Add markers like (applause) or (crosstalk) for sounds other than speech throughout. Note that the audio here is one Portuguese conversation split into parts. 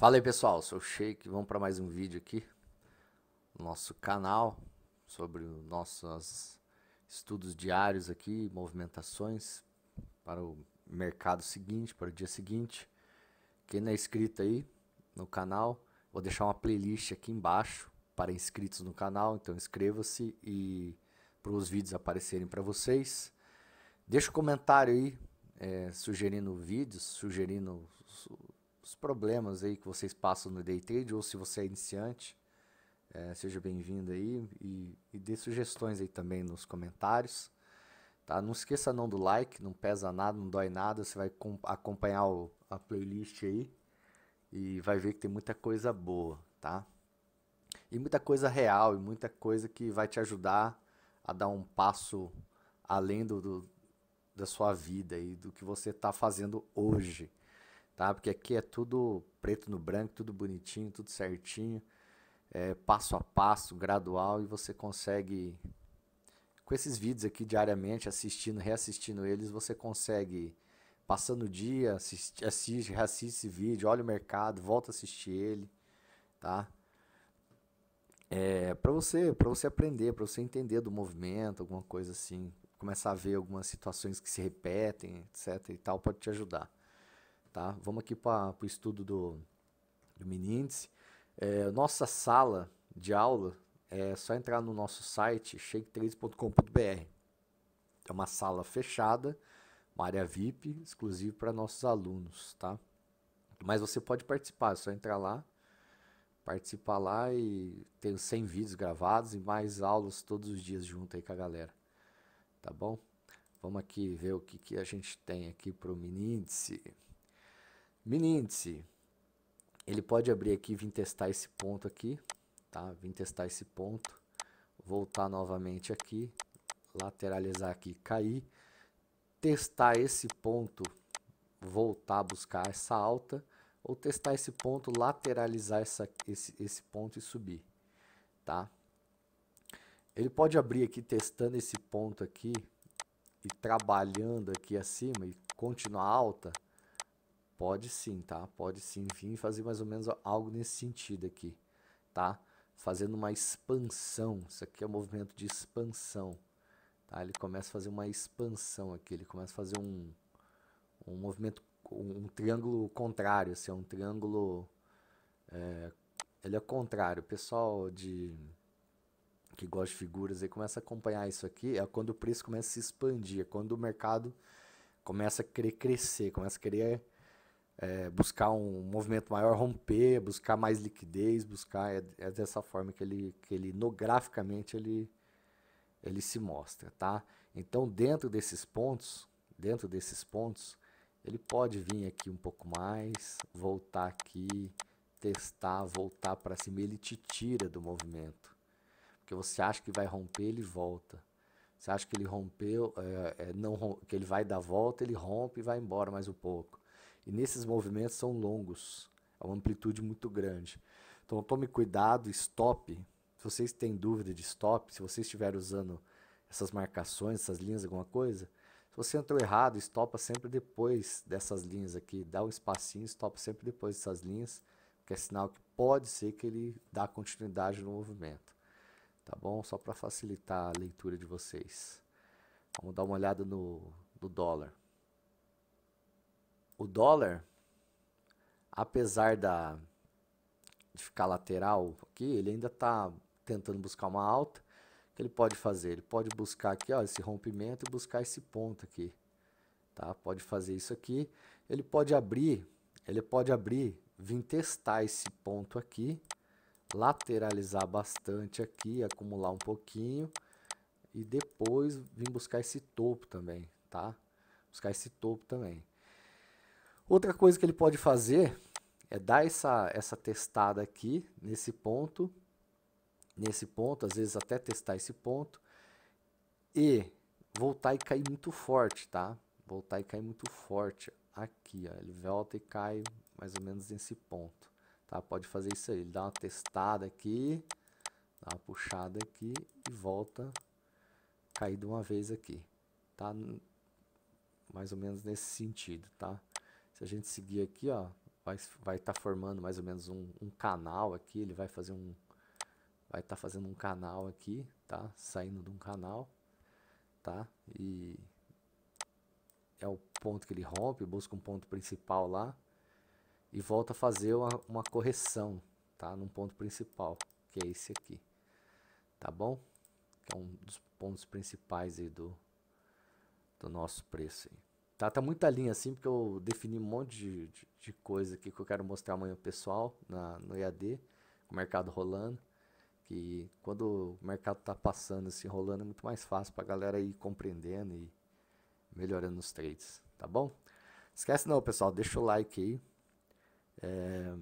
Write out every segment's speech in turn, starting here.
Fala aí pessoal, sou o Sheik, vamos para mais um vídeo aqui no nosso canal sobre nossos estudos diários aqui, movimentações para o mercado seguinte, para o dia seguinte. Quem não é inscrito aí no canal, vou deixar uma playlist aqui embaixo para inscritos no canal, então inscreva-se e para os vídeos aparecerem para vocês. Deixa o um comentário aí é, sugerindo vídeos, sugerindo os problemas aí que vocês passam no day trade ou se você é iniciante, é, seja bem-vindo aí e, e dê sugestões aí também nos comentários. Tá? Não esqueça não do like, não pesa nada, não dói nada, você vai acompanhar o, a playlist aí e vai ver que tem muita coisa boa, tá? E muita coisa real e muita coisa que vai te ajudar a dar um passo além do, do da sua vida e do que você está fazendo hoje tá? Porque aqui é tudo preto no branco, tudo bonitinho, tudo certinho, é, passo a passo, gradual, e você consegue, com esses vídeos aqui diariamente, assistindo, reassistindo eles, você consegue, passando o dia, assiste, assiste reassiste esse vídeo, olha o mercado, volta a assistir ele, tá? É, para você, para você aprender, para você entender do movimento, alguma coisa assim, começar a ver algumas situações que se repetem, etc e tal, pode te ajudar. Tá? Vamos aqui para o estudo do, do Miníndice. É, nossa sala de aula é só entrar no nosso site shake3.com.br. É uma sala fechada, uma área VIP, exclusiva para nossos alunos, tá? Mas você pode participar, é só entrar lá, participar lá e ter 100 vídeos gravados e mais aulas todos os dias junto aí com a galera. Tá bom? Vamos aqui ver o que, que a gente tem aqui para o mini índice. Miníndice. Ele pode abrir aqui, vir testar esse ponto aqui, tá? Vim testar esse ponto, voltar novamente aqui, lateralizar aqui, cair, testar esse ponto, voltar a buscar essa alta, ou testar esse ponto, lateralizar essa, esse, esse ponto e subir, tá? Ele pode abrir aqui testando esse ponto aqui e trabalhando aqui acima e continuar alta, Pode sim, tá? Pode sim, enfim, fazer mais ou menos algo nesse sentido aqui, tá? Fazendo uma expansão. Isso aqui é um movimento de expansão, tá? Ele começa a fazer uma expansão aqui, ele começa a fazer um, um movimento, um, um triângulo contrário, assim, é um triângulo... É, ele é contrário. O pessoal de que gosta de figuras aí começa a acompanhar isso aqui, é quando o preço começa a se expandir, é quando o mercado começa a querer crescer, começa a querer é, buscar um movimento maior, romper, buscar mais liquidez, buscar é, é, dessa forma que ele, que ele no graficamente ele, ele se mostra, tá? Então dentro desses pontos, dentro desses pontos, ele pode vir aqui um pouco mais, voltar aqui, testar, voltar para cima, ele te tira do movimento, porque você acha que vai romper, ele volta. Você acha que ele rompeu, é, é não que ele vai dar volta, ele rompe e vai embora mais um pouco. E nesses movimentos são longos, é uma amplitude muito grande. Então tome cuidado, stop. Se vocês têm dúvida de stop, se vocês estiver usando essas marcações, essas linhas, alguma coisa, se você entrou errado, estopa sempre depois dessas linhas aqui. Dá um espacinho, estopa sempre depois dessas linhas, que é sinal que pode ser que ele dá continuidade no movimento. Tá bom? Só para facilitar a leitura de vocês. Vamos dar uma olhada no, no dólar o dólar, apesar da, de ficar lateral aqui, ele ainda está tentando buscar uma alta. O que ele pode fazer? Ele pode buscar aqui ó, esse rompimento e buscar esse ponto aqui. Tá? Pode fazer isso aqui. Ele pode abrir, ele pode abrir, vir testar esse ponto aqui, lateralizar bastante aqui, acumular um pouquinho e depois vir buscar esse topo também, tá? Buscar esse topo também. Outra coisa que ele pode fazer é dar essa, essa testada aqui, nesse ponto, nesse ponto, às vezes até testar esse ponto, e voltar e cair muito forte, tá? Voltar e cair muito forte aqui, ó, ele volta e cai mais ou menos nesse ponto, tá? Pode fazer isso aí, ele dá uma testada aqui, dá uma puxada aqui e volta cair de uma vez aqui, tá? Mais ou menos nesse sentido, tá? Se a gente seguir aqui, ó, vai estar vai tá formando mais ou menos um, um, canal aqui, ele vai fazer um... Vai estar tá fazendo um canal aqui, tá? Saindo de um canal, tá? E é o ponto que ele rompe, busca um ponto principal lá e volta a fazer uma, uma correção, tá? Num ponto principal, que é esse aqui, tá bom? Que é um dos pontos principais aí do, do nosso preço aí. Tá, tá muita linha assim, porque eu defini um monte de, de, de coisa aqui que eu quero mostrar amanhã pro pessoal na, no EAD, o mercado rolando. Que quando o mercado tá passando, assim, rolando, é muito mais fácil pra galera ir compreendendo e melhorando os trades, tá bom? Esquece não, pessoal, deixa o like aí, é,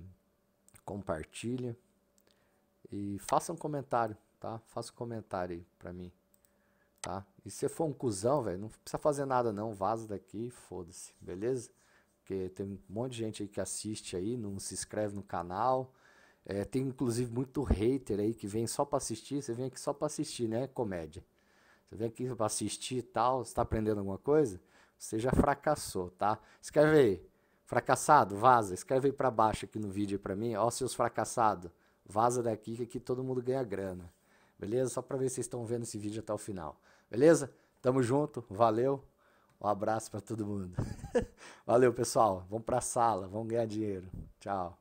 compartilha e faça um comentário, tá? Faça um comentário aí pra mim tá? E se for um cuzão, velho, não precisa fazer nada não, vaza daqui, foda-se, beleza? Porque tem um monte de gente aí que assiste aí, não se inscreve no canal. É, tem inclusive muito hater aí que vem só para assistir, você vem aqui só para assistir, né, comédia. Você vem aqui para assistir e tal, está aprendendo alguma coisa? Você já fracassou, tá? Escreve aí. Fracassado, vaza. Escreve aí para baixo aqui no vídeo para mim, ó seus fracassados. Vaza daqui que aqui todo mundo ganha grana. Beleza? Só para ver se vocês estão vendo esse vídeo até o final. Beleza? Tamo junto, valeu. Um abraço para todo mundo. (laughs) valeu, pessoal. Vamos para a sala, vamos ganhar dinheiro. Tchau.